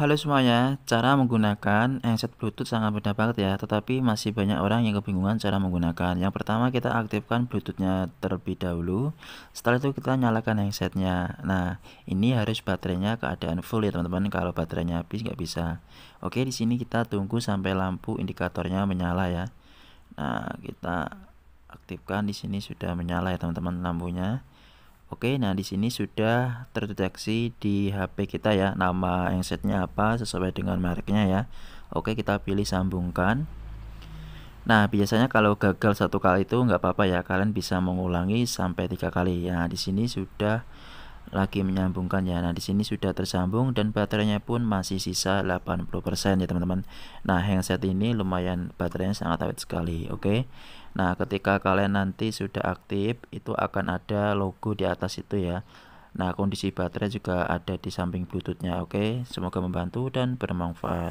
Halo semuanya, cara menggunakan headset Bluetooth sangat mudah banget ya, tetapi masih banyak orang yang kebingungan cara menggunakan. Yang pertama kita aktifkan Bluetoothnya terlebih dahulu, setelah itu kita nyalakan headsetnya. Nah, ini harus baterainya keadaan full ya teman-teman, kalau baterainya habis nggak bisa. Oke, di sini kita tunggu sampai lampu indikatornya menyala ya. Nah, kita aktifkan di sini sudah menyala ya teman-teman lampunya. Oke, nah di sini sudah terdeteksi di HP kita ya nama handsetnya apa sesuai dengan mereknya ya. Oke, kita pilih sambungkan. Nah, biasanya kalau gagal satu kali itu nggak apa-apa ya, kalian bisa mengulangi sampai tiga kali. nah, di sini sudah lagi menyambungkan ya. Nah, di sini sudah tersambung dan baterainya pun masih sisa 80% ya, teman-teman. Nah, handset ini lumayan baterainya sangat awet sekali, oke. Okay? Nah, ketika kalian nanti sudah aktif, itu akan ada logo di atas itu ya. Nah, kondisi baterai juga ada di samping Bluetoothnya, oke. Okay? Semoga membantu dan bermanfaat.